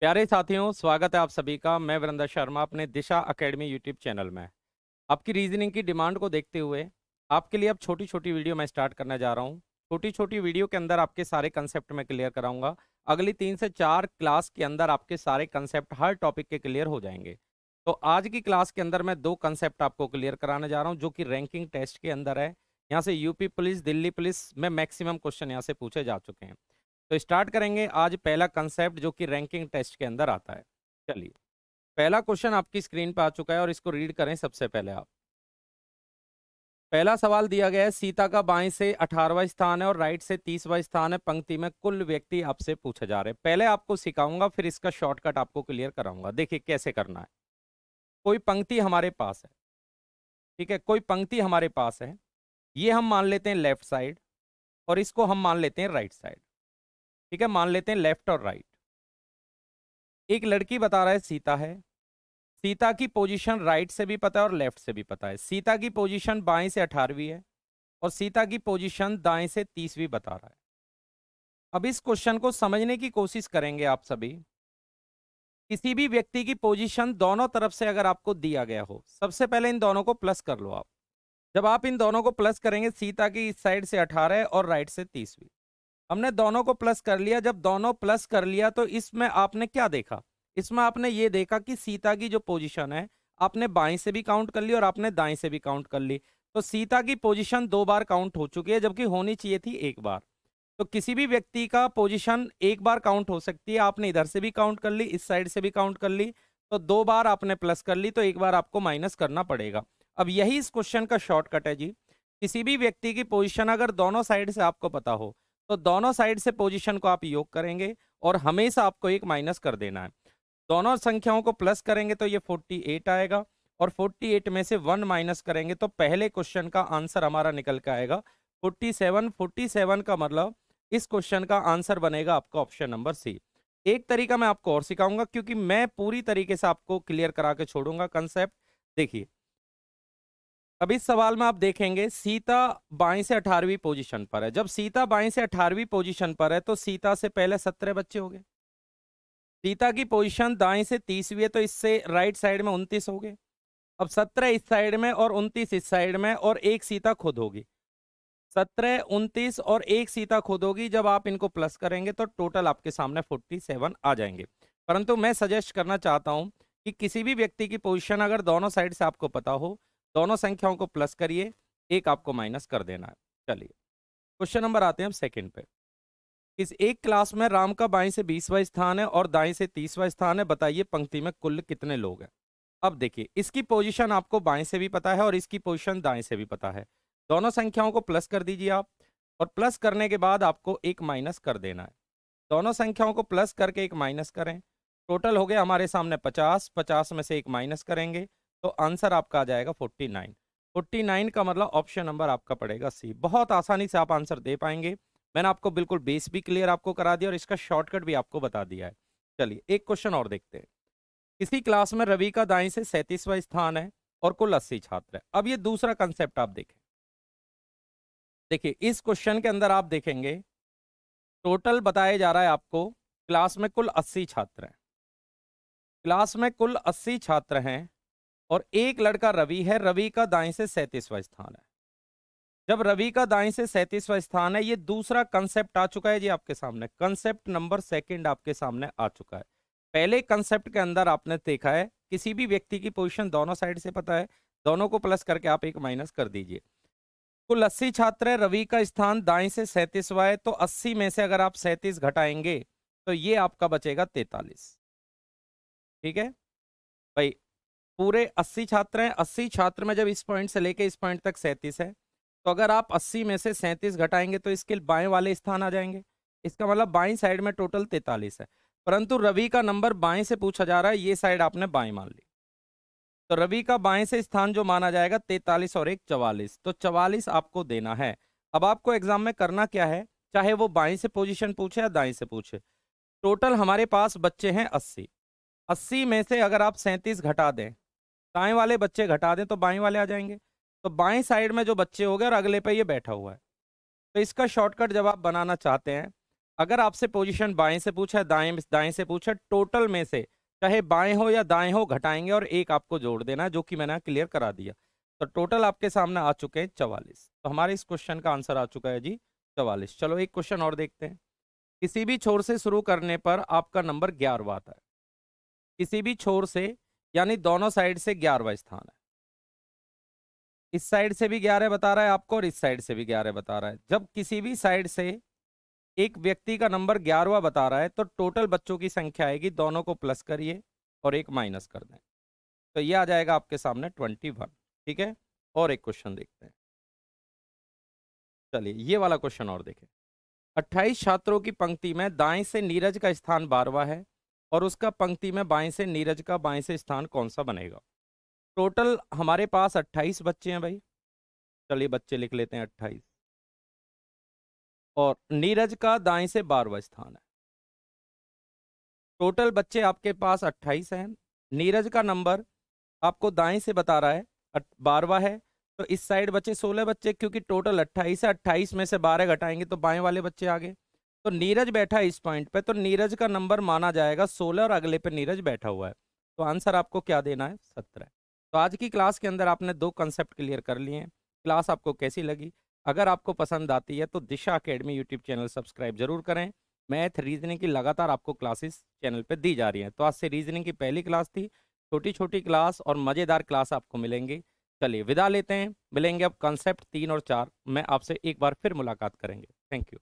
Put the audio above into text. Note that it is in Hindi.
प्यारे साथियों स्वागत है आप सभी का मैं वृंदा शर्मा अपने दिशा एकेडमी यूट्यूब चैनल में आपकी रीजनिंग की डिमांड को देखते हुए आपके लिए अब छोटी छोटी वीडियो मैं स्टार्ट करने जा रहा हूँ छोटी छोटी वीडियो के अंदर आपके सारे कंसेप्ट मैं क्लियर कराऊंगा अगली तीन से चार क्लास के अंदर आपके सारे कंसेप्ट हर टॉपिक के क्लियर हो जाएंगे तो आज की क्लास के अंदर मैं दो कंसेप्ट आपको क्लियर कराने जा रहा हूँ जो कि रैंकिंग टेस्ट के अंदर है यहाँ से यूपी पुलिस दिल्ली पुलिस में मैक्सिमम क्वेश्चन यहाँ से पूछे जा चुके हैं तो स्टार्ट करेंगे आज पहला कंसेप्ट जो कि रैंकिंग टेस्ट के अंदर आता है चलिए पहला क्वेश्चन आपकी स्क्रीन पर आ चुका है और इसको रीड करें सबसे पहले आप पहला सवाल दिया गया है सीता का बाएं से अठारहवा स्थान है और राइट से तीसवा स्थान है पंक्ति में कुल व्यक्ति आपसे पूछे जा रहे हैं पहले आपको सिखाऊंगा फिर इसका शॉर्टकट आपको क्लियर कराऊंगा देखिए कैसे करना है कोई पंक्ति हमारे पास है ठीक है कोई पंक्ति हमारे पास है ये हम मान लेते हैं लेफ्ट साइड और इसको हम मान लेते हैं राइट साइड ठीक है मान लेते हैं लेफ्ट और राइट एक लड़की बता रहा है सीता है सीता की पोजीशन राइट से भी पता है और लेफ्ट से भी पता है सीता की पोजीशन बाएं से अठारहवीं है और सीता की पोजीशन दाएं से तीसवीं बता रहा है अब इस क्वेश्चन को समझने की कोशिश करेंगे आप सभी किसी भी व्यक्ति की पोजीशन दोनों तरफ से अगर आपको दिया गया हो सबसे पहले इन दोनों को प्लस कर लो आप जब आप इन दोनों को प्लस करेंगे सीता की इस साइड से अठारह और राइट से तीसवीं हमने दोनों को प्लस कर लिया जब दोनों प्लस कर लिया तो इसमें आपने क्या देखा इसमें आपने ये देखा कि सीता की जो पोजीशन है आपने बाएं से भी काउंट कर ली और आपने दाएं से भी काउंट कर ली तो सीता की पोजीशन दो बार काउंट हो चुकी है जबकि होनी चाहिए थी एक बार तो किसी भी व्यक्ति का पोजिशन एक बार काउंट हो सकती है आपने इधर से भी काउंट कर ली इस साइड से भी काउंट कर ली तो दो बार आपने प्लस कर ली तो एक बार आपको माइनस करना पड़ेगा अब यही इस क्वेश्चन का शॉर्टकट है जी किसी भी व्यक्ति की पोजीशन अगर दोनों साइड से आपको पता हो तो दोनों साइड से पोजीशन को आप योग करेंगे और हमेशा आपको एक माइनस कर देना है दोनों संख्याओं को प्लस करेंगे तो ये 48 आएगा और 48 में से वन माइनस करेंगे तो पहले क्वेश्चन का आंसर हमारा निकल के आएगा 47 47 का मतलब इस क्वेश्चन का आंसर बनेगा आपका ऑप्शन नंबर सी एक तरीका मैं आपको और सिखाऊंगा क्योंकि मैं पूरी तरीके से आपको क्लियर करा के छोड़ूंगा कंसेप्ट देखिए अब इस सवाल में आप देखेंगे सीता बाई से अठारहवीं पोजीशन पर है जब सीता बाई से अठारहवीं पोजीशन पर है तो सीता से पहले सत्रह बच्चे हो गए सीता की पोजीशन दाई से तीसवीं है तो इससे राइट साइड में उनतीस हो गए अब सत्रह इस साइड में और उनतीस इस साइड में और एक सीता खुद होगी सत्रह उनतीस और एक सीता खुद होगी जब आप इनको प्लस करेंगे तो टोटल आपके सामने फोर्टी सेवन आ जाएंगे परंतु मैं सजेस्ट करना चाहता हूँ कि किसी भी व्यक्ति की पोजिशन अगर दोनों साइड से आपको पता हो दोनों संख्याओं को प्लस करिए एक आपको माइनस कर देना है चलिए क्वेश्चन नंबर आते हैं हम सेकेंड पे इस एक क्लास में राम का बाई से बीसवा स्थान है और दाएं से तीसवा स्थान है बताइए पंक्ति में कुल कितने लोग हैं अब देखिए इसकी पोजीशन आपको बाएं से भी पता है और इसकी पोजीशन दाएं से भी पता है दोनों संख्याओं को प्लस कर दीजिए आप और प्लस करने के बाद आपको एक माइनस कर देना है दोनों संख्याओं को प्लस करके एक माइनस करें टोटल हो गया हमारे सामने पचास पचास में से एक माइनस करेंगे तो आंसर आपका आ जाएगा फोर्टी नाइन फोर्टी नाइन का मतलब ऑप्शन नंबर आपका पड़ेगा सी बहुत आसानी से आप आंसर दे पाएंगे मैंने आपको बिल्कुल बेस भी क्लियर आपको करा दिया और इसका शॉर्टकट भी आपको बता दिया है चलिए एक क्वेश्चन और देखते हैं इसी क्लास में रवि का दाई से सैंतीसवा स्थान है और कुल अस्सी छात्र है अब ये दूसरा कंसेप्ट आप देखें देखिए इस क्वेश्चन के अंदर आप देखेंगे टोटल बताया जा रहा है आपको क्लास में कुल अस्सी छात्र हैं क्लास में कुल अस्सी छात्र हैं और एक लड़का रवि है रवि का दाएं से सैंतीसवा स्थान है जब रवि का दाएं से सैंतीसवा स्थान है ये दूसरा कंसेप्ट आ चुका है जी आपके सामने कंसेप्ट नंबर सेकंड आपके सामने आ चुका है पहले कंसेप्ट के अंदर आपने देखा है किसी भी व्यक्ति की पोजिशन दोनों साइड से पता है दोनों को प्लस करके आप एक माइनस कर दीजिए कुल अस्सी छात्र है रवि का स्थान दाएं से सैंतीसवा है तो अस्सी में से अगर आप सैंतीस घटाएंगे तो ये आपका बचेगा तैतालीस ठीक है भाई पूरे 80 छात्र हैं 80 छात्र में जब इस पॉइंट से लेके इस पॉइंट तक सैंतीस है तो अगर आप 80 में से सैंतीस घटाएंगे तो इसके बाएं वाले स्थान आ जाएंगे इसका मतलब बाएं साइड में टोटल तैतालीस है परंतु रवि का नंबर बाएं से पूछा जा रहा है ये साइड आपने बाएं मान ली तो रवि का बाएं से स्थान जो माना जाएगा तैतालीस और एक चवालीस तो चवालीस आपको देना है अब आपको एग्जाम में करना क्या है चाहे वो बाई से पोजीशन पूछे या दाएँ से पूछे टोटल हमारे पास बच्चे हैं अस्सी अस्सी में से अगर आप सैंतीस घटा दें दाएं वाले बच्चे घटा दें तो बाएं वाले आ जाएंगे तो बाएं साइड में जो बच्चे हो गए और अगले पे ये बैठा हुआ है तो इसका शॉर्टकट जब आप बनाना चाहते हैं अगर आपसे पोजीशन बाएं से पूछा है दाएं दाएं से पूछा टोटल में से चाहे बाएं हो या दाएं हो घटाएंगे और एक आपको जोड़ देना है जो कि मैंने क्लियर करा दिया तो टोटल आपके सामने आ चुके हैं चवालीस तो हमारे इस क्वेश्चन का आंसर आ चुका है जी चवालीस चलो एक क्वेश्चन और देखते हैं किसी भी छोर से शुरू करने पर आपका नंबर ग्यारहवा आता है किसी भी छोर से यानी दोनों साइड से ग्यारहवा स्थान है इस साइड से भी ग्यारह बता रहा है आपको और इस साइड से भी ग्यारह बता रहा है जब किसी भी साइड से एक व्यक्ति का नंबर ग्यारहवा बता रहा है तो टोटल बच्चों की संख्या आएगी दोनों को प्लस करिए और एक माइनस कर दें तो ये आ जाएगा आपके सामने ट्वेंटी वन ठीक है और एक क्वेश्चन देखते हैं चलिए ये वाला क्वेश्चन और देखें अट्ठाईस छात्रों की पंक्ति में दाएं से नीरज का स्थान बारवा है और उसका पंक्ति में बाएं से नीरज का बाएं से स्थान कौन सा बनेगा टोटल हमारे पास 28 बच्चे हैं भाई चलिए बच्चे लिख लेते हैं 28 और नीरज का दाएं से बारहवा स्थान है टोटल बच्चे आपके पास 28 हैं नीरज का नंबर आपको दाएं से बता रहा है बारहवा है तो इस साइड बचे सोलह बच्चे क्योंकि टोटल अट्ठाईस है अट्ठाईस में से बारह घटाएंगे तो बाएं वाले बच्चे आगे तो नीरज बैठा इस पॉइंट पे तो नीरज का नंबर माना जाएगा सोलह और अगले पे नीरज बैठा हुआ है तो आंसर आपको क्या देना है सत्रह तो आज की क्लास के अंदर आपने दो कंसेप्ट क्लियर कर लिए हैं क्लास आपको कैसी लगी अगर आपको पसंद आती है तो Disha academy YouTube channel subscribe जरूर करें मैथ रीजनिंग की लगातार आपको क्लासेस चैनल पर दी जा रही हैं तो आज से रीजनिंग की पहली क्लास थी छोटी छोटी क्लास और मज़ेदार क्लास आपको मिलेंगे चलिए विदा लेते हैं मिलेंगे अब कॉन्सेप्ट तीन और चार मैं आपसे एक बार फिर मुलाकात करेंगे थैंक यू